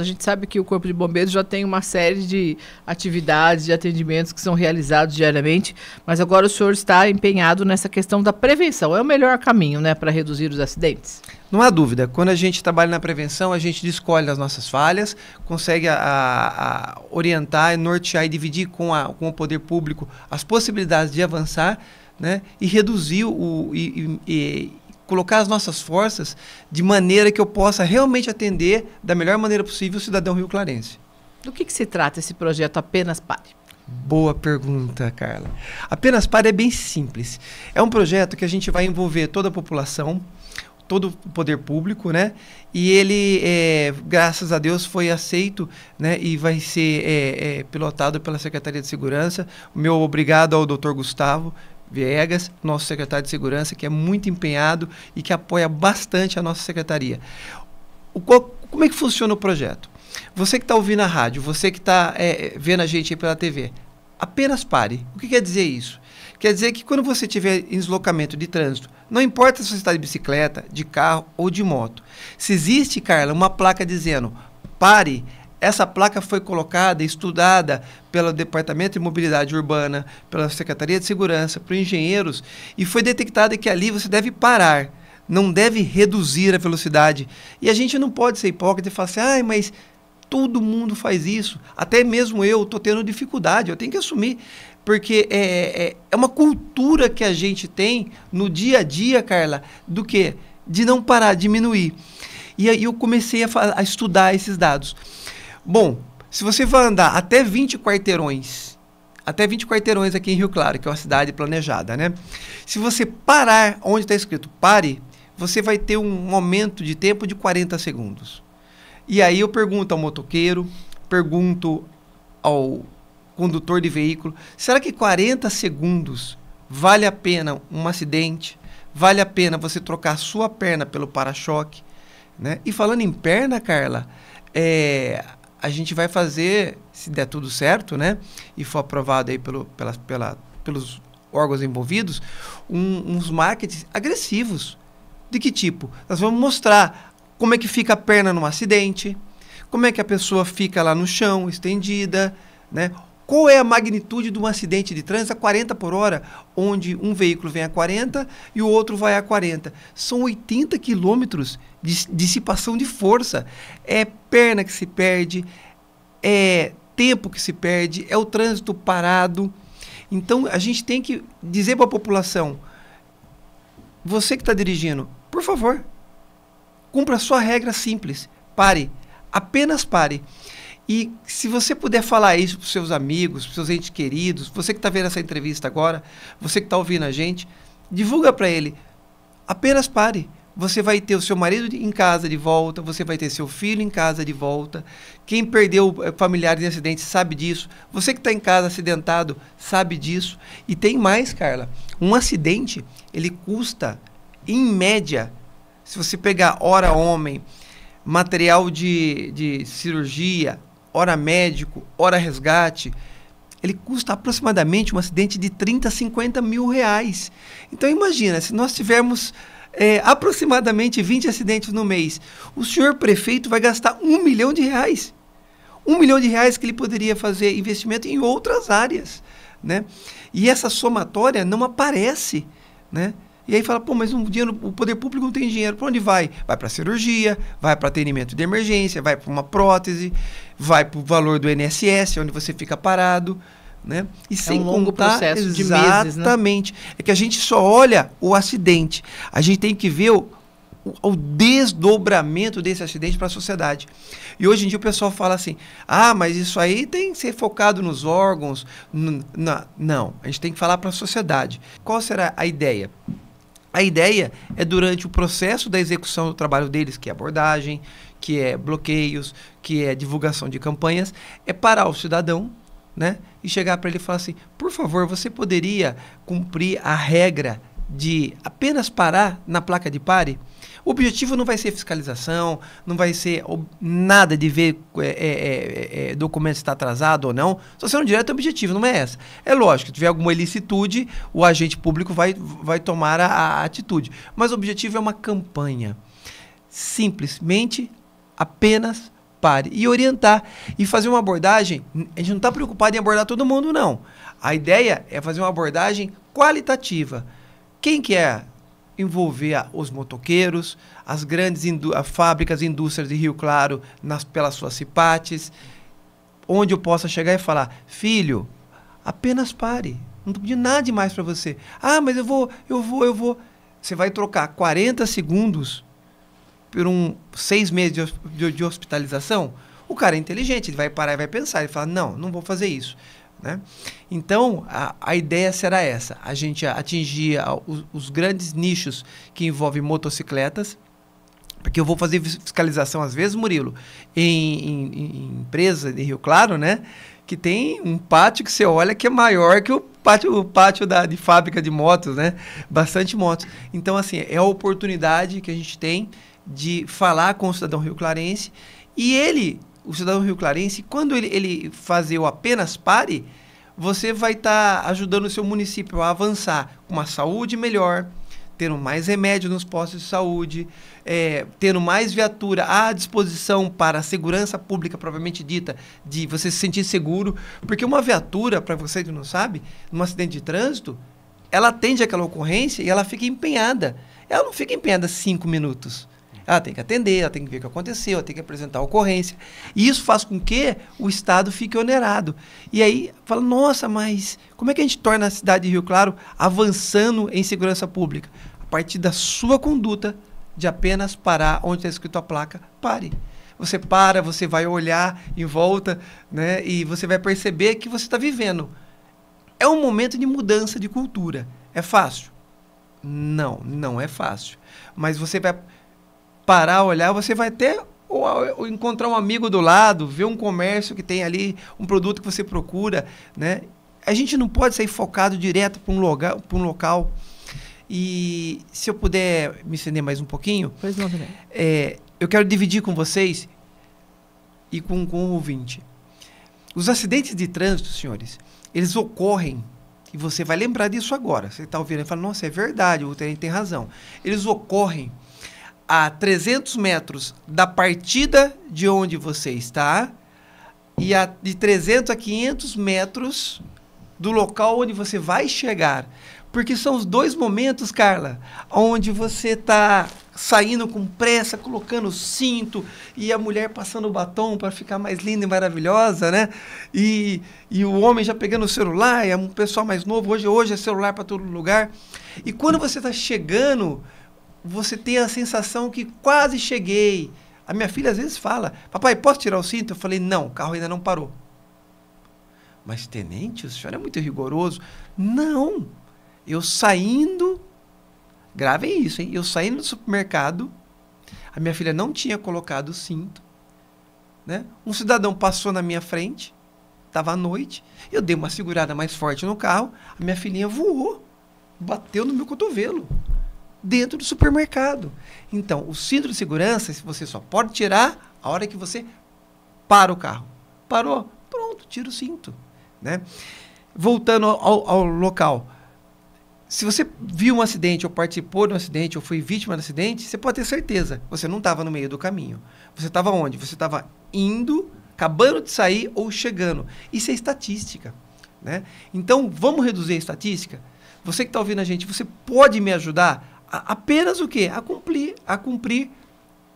A gente sabe que o Corpo de Bombeiros já tem uma série de atividades, de atendimentos que são realizados diariamente, mas agora o senhor está empenhado nessa questão da prevenção. É o melhor caminho, né, para reduzir os acidentes? Não há dúvida. Quando a gente trabalha na prevenção, a gente descolhe as nossas falhas, consegue a, a orientar, nortear e dividir com, a, com o poder público as possibilidades de avançar, né, e reduzir o e, e colocar as nossas forças de maneira que eu possa realmente atender da melhor maneira possível o cidadão rio clarense. Do que, que se trata esse projeto Apenas Pare? Boa pergunta, Carla. Apenas Pare é bem simples. É um projeto que a gente vai envolver toda a população, todo o poder público, né? E ele, é, graças a Deus, foi aceito, né? E vai ser é, é, pilotado pela Secretaria de Segurança. meu obrigado ao Dr. Gustavo, Viegas, nosso secretário de Segurança, que é muito empenhado e que apoia bastante a nossa secretaria. Qual, como é que funciona o projeto? Você que está ouvindo a rádio, você que está é, vendo a gente pela TV, apenas pare. O que quer dizer isso? Quer dizer que quando você tiver em deslocamento de trânsito, não importa se você está de bicicleta, de carro ou de moto, se existe, Carla, uma placa dizendo pare, essa placa foi colocada, estudada pelo Departamento de Mobilidade Urbana, pela Secretaria de Segurança, por engenheiros, e foi detectado que ali você deve parar, não deve reduzir a velocidade. E a gente não pode ser hipócrita e falar assim, ah, mas todo mundo faz isso. Até mesmo eu estou tendo dificuldade, eu tenho que assumir. Porque é, é, é uma cultura que a gente tem no dia a dia, Carla, do que? De não parar, diminuir. E aí eu comecei a, a, estudar esses dados. Bom, se você vai andar até 20 quarteirões, até 20 quarteirões aqui em Rio Claro, que é uma cidade planejada, né? Se você parar onde está escrito pare, você vai ter um aumento de tempo de 40 segundos. E aí eu pergunto ao motoqueiro, pergunto ao condutor de veículo, será que 40 segundos vale a pena um acidente? Vale a pena você trocar sua perna pelo para-choque? Né? E falando em perna, Carla, é, a gente vai fazer, se der tudo certo, né? E for aprovado aí pelo, pela, pela, pelos órgãos envolvidos, um, uns marketings agressivos. De que tipo? Nós vamos mostrar como é que fica a perna num acidente, como é que a pessoa fica lá no chão, estendida, né? Qual é a magnitude de um acidente de trânsito a 40 por hora, onde um veículo vem a 40 e o outro vai a 40? São 80 quilômetros de dissipação de força. É perna que se perde, é tempo que se perde, é o trânsito parado. Então a gente tem que dizer para a população: você que está dirigindo, por favor, cumpra a sua regra simples. Pare, apenas pare. E se você puder falar isso para seus amigos, para seus entes queridos, você que está vendo essa entrevista agora, você que está ouvindo a gente, divulga para ele. Apenas pare. Você vai ter o seu marido em casa de volta, você vai ter seu filho em casa de volta. Quem perdeu eh, familiares em acidente sabe disso. Você que está em casa acidentado sabe disso. E tem mais, Carla. Um acidente, ele custa, em média, se você pegar hora homem, material de, de cirurgia, hora médico, hora resgate, ele custa aproximadamente um acidente de 30 a 50 mil reais. Então imagina, se nós tivermos é, aproximadamente 20 acidentes no mês, o senhor prefeito vai gastar um milhão de reais. Um milhão de reais que ele poderia fazer investimento em outras áreas. Né? E essa somatória não aparece. Né? E aí fala, pô, mas um dinheiro, o poder público não tem dinheiro. Para onde vai? Vai para cirurgia, vai para atendimento de emergência, vai para uma prótese, vai para o valor do INSS, onde você fica parado. Né? E é sem um longo contar, processo de exatamente. Meses, né? É que a gente só olha o acidente. A gente tem que ver o, o, o desdobramento desse acidente para a sociedade. E hoje em dia o pessoal fala assim: ah, mas isso aí tem que ser focado nos órgãos. Na... Não, a gente tem que falar para a sociedade. Qual será a ideia? A ideia é durante o processo da execução do trabalho deles, que é abordagem, que é bloqueios, que é divulgação de campanhas, é parar o cidadão, né, e chegar para ele e falar assim: "Por favor, você poderia cumprir a regra de apenas parar na placa de pare?" O objetivo não vai ser fiscalização, não vai ser nada de ver é, é, é, é, é documento se está atrasado ou não. Só sendo direto, o objetivo não é essa. É lógico, se tiver alguma ilicitude, o agente público vai, vai tomar a, a atitude. Mas o objetivo é uma campanha. Simplesmente, apenas pare e orientar e fazer uma abordagem. A gente não está preocupado em abordar todo mundo, não. A ideia é fazer uma abordagem qualitativa. Quem que é envolver os motoqueiros, as grandes indú fábricas e indústrias de Rio Claro nas, pelas suas cipates, onde eu possa chegar e falar, filho, apenas pare, não estou pedindo nada demais para você. Ah, mas eu vou, eu vou, eu vou. Você vai trocar 40 segundos por um seis meses de, de, de hospitalização? O cara é inteligente, ele vai parar e vai pensar, ele fala, não, não vou fazer isso. Né? Então, a, a ideia será essa: a gente atingir os, os grandes nichos que envolvem motocicletas, porque eu vou fazer fiscalização, às vezes, Murilo, em, em, em empresa de Rio Claro, né? Que tem um pátio que você olha que é maior que o pátio, o pátio da, de fábrica de motos, né? Bastante motos. Então, assim, é a oportunidade que a gente tem de falar com o cidadão rio-clarense e ele o cidadão rio clarense, quando ele, ele fazer o apenas pare, você vai estar tá ajudando o seu município a avançar com uma saúde melhor, tendo mais remédio nos postos de saúde, é, tendo mais viatura à disposição para a segurança pública propriamente dita, de você se sentir seguro. Porque uma viatura, para você que não sabe, num acidente de trânsito, ela atende aquela ocorrência e ela fica empenhada. Ela não fica empenhada cinco minutos. Ela tem que atender, ela tem que ver o que aconteceu, ela tem que apresentar a ocorrência. E isso faz com que o Estado fique onerado. E aí fala, nossa, mas como é que a gente torna a cidade de Rio Claro avançando em segurança pública? A partir da sua conduta de apenas parar onde está escrito a placa, pare. Você para, você vai olhar em volta, né? E você vai perceber que você está vivendo. É um momento de mudança de cultura. É fácil? Não, não é fácil. Mas você vai parar, olhar, você vai até ou, ou encontrar um amigo do lado, ver um comércio que tem ali um produto que você procura, né? A gente não pode sair focado direto para um, um local. E se eu puder me estender mais um pouquinho, pois não, é, eu quero dividir com vocês e com, com o ouvinte. Os acidentes de trânsito, senhores, eles ocorrem e você vai lembrar disso agora. Você está ouvindo e fala, nossa, é verdade, o Tenente tem razão. Eles ocorrem a 300 metros da partida de onde você está e a, de 300 a 500 metros do local onde você vai chegar. Porque são os dois momentos, Carla, onde você está saindo com pressa, colocando o cinto e a mulher passando o batom para ficar mais linda e maravilhosa, né? E, e o homem já pegando o celular, é um pessoal mais novo, hoje, hoje é celular para todo lugar. E quando você está chegando você tem a sensação que quase cheguei. A minha filha às vezes fala: Papai, posso tirar o cinto? Eu falei: Não, o carro ainda não parou. Mas, tenente, o senhor é muito rigoroso. Não! Eu saindo. Gravem é isso, hein? Eu saindo do supermercado, a minha filha não tinha colocado o cinto. Né? Um cidadão passou na minha frente, estava à noite, eu dei uma segurada mais forte no carro, a minha filhinha voou, bateu no meu cotovelo dentro do supermercado. Então, o cinto de segurança você só pode tirar a hora que você para o carro. Parou? Pronto, tira o cinto. Né? Voltando ao, ao local. Se você viu um acidente, ou participou de um acidente, ou foi vítima de um acidente, você pode ter certeza. Você não estava no meio do caminho. Você estava onde? Você estava indo, acabando de sair ou chegando. Isso é estatística. Né? Então, vamos reduzir a estatística? Você que está ouvindo a gente, você pode me ajudar apenas o quê? A cumprir, a cumprir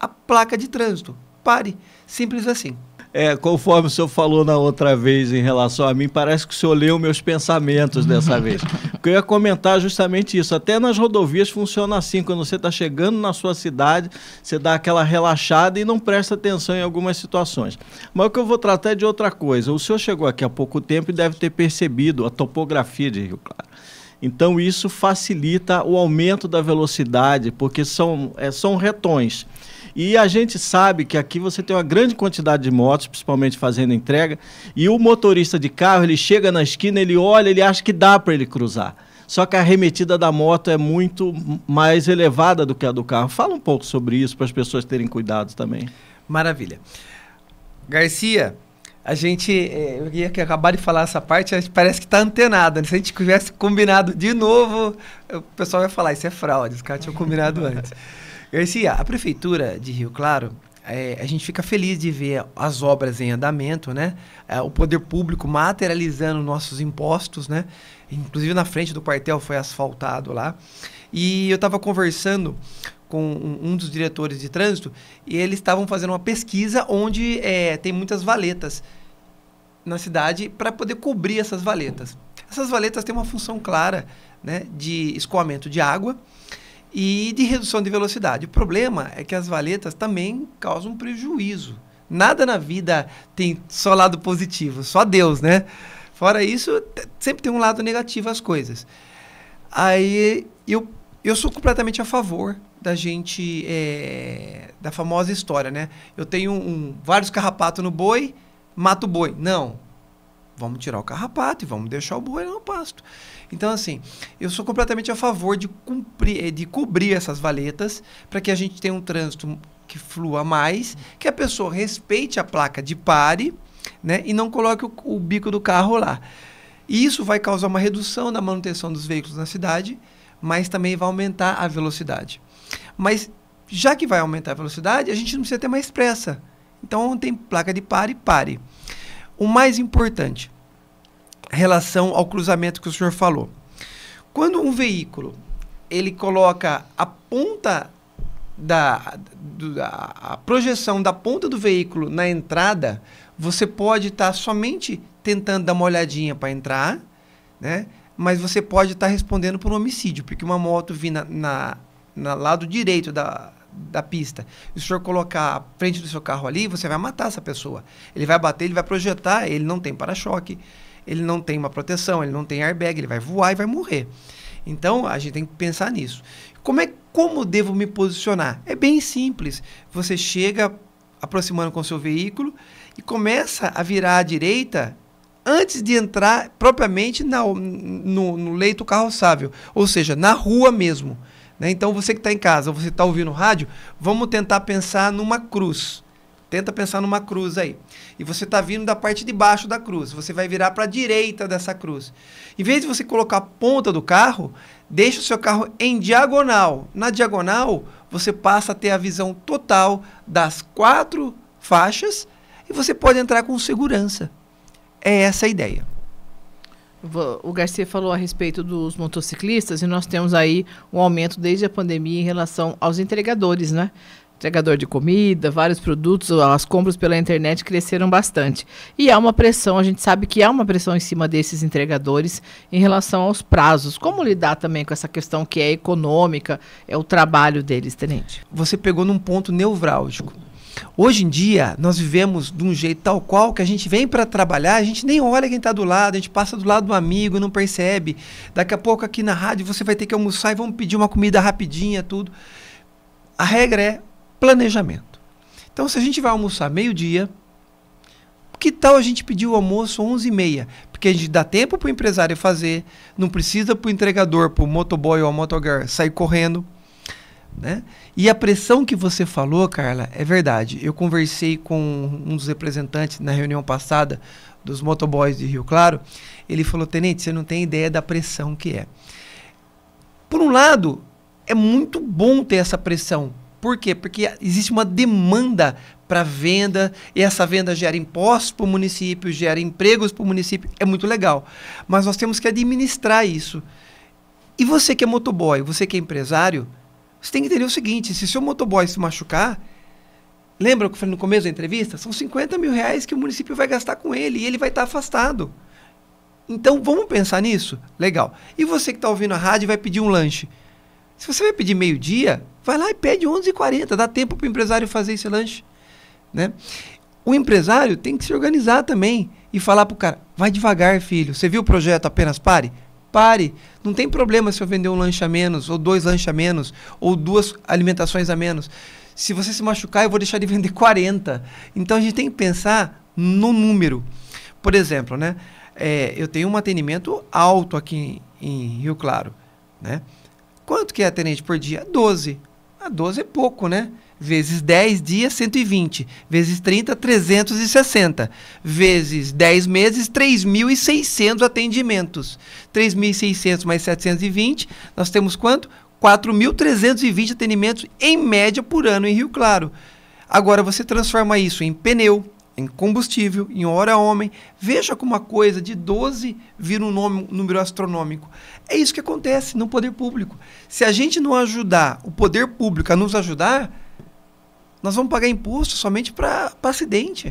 a placa de trânsito. Pare. Simples assim. É, conforme o senhor falou na outra vez em relação a mim, parece que o senhor leu meus pensamentos dessa vez. Porque eu ia comentar é justamente isso. Até nas rodovias funciona assim. Quando você está chegando na sua cidade, você dá aquela relaxada e não presta atenção em algumas situações. Mas o que eu vou tratar é de outra coisa. O senhor chegou aqui há pouco tempo e deve ter percebido a topografia de Rio Claro. Então isso facilita o aumento da velocidade, porque são, é, são retões. E a gente sabe que aqui você tem uma grande quantidade de motos, principalmente fazendo entrega, e o motorista de carro, ele chega na esquina, ele olha, ele acha que dá para ele cruzar. Só que a arremetida da moto é muito mais elevada do que a do carro. Fala um pouco sobre isso para as pessoas terem cuidado também. Maravilha. Garcia, a gente. Eh, eu ia acabar de falar essa parte, parece que está antenada. Né? Se a gente tivesse combinado de novo, o pessoal vai falar: isso é fraude, os caras tinham combinado antes. Garcia, a prefeitura de Rio Claro, é, a gente fica feliz de ver as obras em andamento, né? É, o poder público materializando nossos impostos, né? Inclusive na frente do quartel foi asfaltado lá. E eu estava conversando com um dos diretores de trânsito e eles estavam fazendo uma pesquisa onde é, tem muitas valetas na cidade para poder cobrir essas valetas. Essas valetas têm uma função clara né, de escoamento de água e de redução de velocidade. O problema é que as valetas também causam prejuízo. Nada na vida tem só lado positivo, só Deus, né? Fora isso, sempre tem um lado negativo às coisas. Aí eu, eu sou completamente a favor da gente é, da famosa história, né? Eu tenho um, vários carrapatos no boi, mato o boi. Não, vamos tirar o carrapato e vamos deixar o boi no pasto. Então, assim, eu sou completamente a favor de, cumprir, eh, de cobrir essas valetas para que a gente tenha um trânsito que flua mais, que a pessoa respeite a placa de pare né, e não coloque o, o bico do carro lá. E isso vai causar uma redução na manutenção dos veículos na cidade, mas também vai aumentar a velocidade. Mas já que vai aumentar a velocidade, a gente não precisa ter mais pressa. Então tem placa de pare, pare. O mais importante, relação ao cruzamento que o senhor falou. Quando um veículo ele coloca a ponta da, da a projeção da ponta do veículo na entrada, você pode estar tá somente tentando dar uma olhadinha para entrar, né? Mas você pode estar tá respondendo por um homicídio, porque uma moto vindo na no lado direito da, da pista, e o senhor colocar a frente do seu carro ali, você vai matar essa pessoa. Ele vai bater, ele vai projetar, ele não tem para-choque, ele não tem uma proteção, ele não tem airbag, ele vai voar e vai morrer. Então a gente tem que pensar nisso. Como é como devo me posicionar? É bem simples. Você chega aproximando com seu veículo e começa a virar à direita antes de entrar propriamente na, no, no leito carroçável, ou seja, na rua mesmo. Né? Então, você que está em casa, você está ouvindo rádio, vamos tentar pensar numa cruz. Tenta pensar numa cruz aí. E você está vindo da parte de baixo da cruz. Você vai virar para a direita dessa cruz. Em vez de você colocar a ponta do carro, deixa o seu carro em diagonal. Na diagonal, você passa a ter a visão total das quatro faixas e você pode entrar com segurança. É essa a ideia. O Garcia falou a respeito dos motociclistas e nós temos aí um aumento desde a pandemia em relação aos entregadores, né? Entregador de comida, vários produtos, as compras pela internet cresceram bastante. E há uma pressão, a gente sabe que há uma pressão em cima desses entregadores em relação aos prazos. Como lidar também com essa questão que é econômica, é o trabalho deles, Tenente? Você pegou num ponto nevrálgico. Hoje em dia, nós vivemos de um jeito tal qual que a gente vem para trabalhar, a gente nem olha quem está do lado, a gente passa do lado do amigo e não percebe. Daqui a pouco aqui na rádio você vai ter que almoçar e vamos pedir uma comida rapidinha, tudo. A regra é planejamento. Então, se a gente vai almoçar meio-dia, que tal a gente pedir o almoço 11h30? Porque a gente dá tempo para o empresário fazer, não precisa para o entregador, para o motoboy ou a motogirl sair correndo né? E a pressão que você falou, Carla, é verdade. Eu conversei com um dos representantes na reunião passada dos motoboys de Rio Claro. Ele falou: Tenente, você não tem ideia da pressão que é. Por um lado, é muito bom ter essa pressão. Por quê? Porque existe uma demanda para venda, e essa venda gera impostos para o município, gera empregos para o município, é muito legal. Mas nós temos que administrar isso. E você que é motoboy, você que é empresário, você tem que entender o seguinte: se seu motoboy se machucar, lembra que eu falei no começo da entrevista? São 50 mil reais que o município vai gastar com ele e ele vai estar tá afastado. Então vamos pensar nisso? Legal. E você que está ouvindo a rádio vai pedir um lanche. Se você vai pedir meio-dia, vai lá e pede 11h40. Dá tempo para o empresário fazer esse lanche. Né? O empresário tem que se organizar também e falar para o cara: vai devagar, filho. Você viu o projeto Apenas Pare? Pare. Não tem problema se eu vender um lanche a menos, ou dois lanches a menos, ou duas alimentações a menos. Se você se machucar, eu vou deixar de vender 40. Então a gente tem que pensar no número. Por exemplo, né? É, eu tenho um atendimento alto aqui em, em Rio Claro. Né? Quanto que é atendente por dia? 12. 12 é pouco, né? Vezes 10 dias, 120. Vezes 30, 360. Vezes 10 meses, 3.600 atendimentos. 3.600 mais 720, nós temos quanto? 4.320 atendimentos em média por ano em Rio Claro. Agora você transforma isso em pneu, em combustível, em hora-homem. Veja como uma coisa de 12 vira um nome, número astronômico. É isso que acontece no poder público. Se a gente não ajudar o poder público a nos ajudar, nós vamos pagar imposto somente para acidente.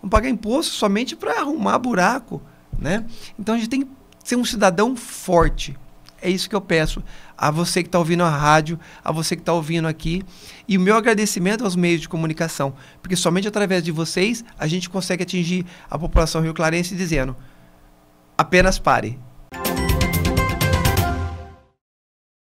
Vamos pagar imposto somente para arrumar buraco. Né? Então a gente tem que ser um cidadão forte, é isso que eu peço a você que está ouvindo a rádio, a você que está ouvindo aqui. E o meu agradecimento aos meios de comunicação, porque somente através de vocês a gente consegue atingir a população rio-clarense dizendo: apenas pare.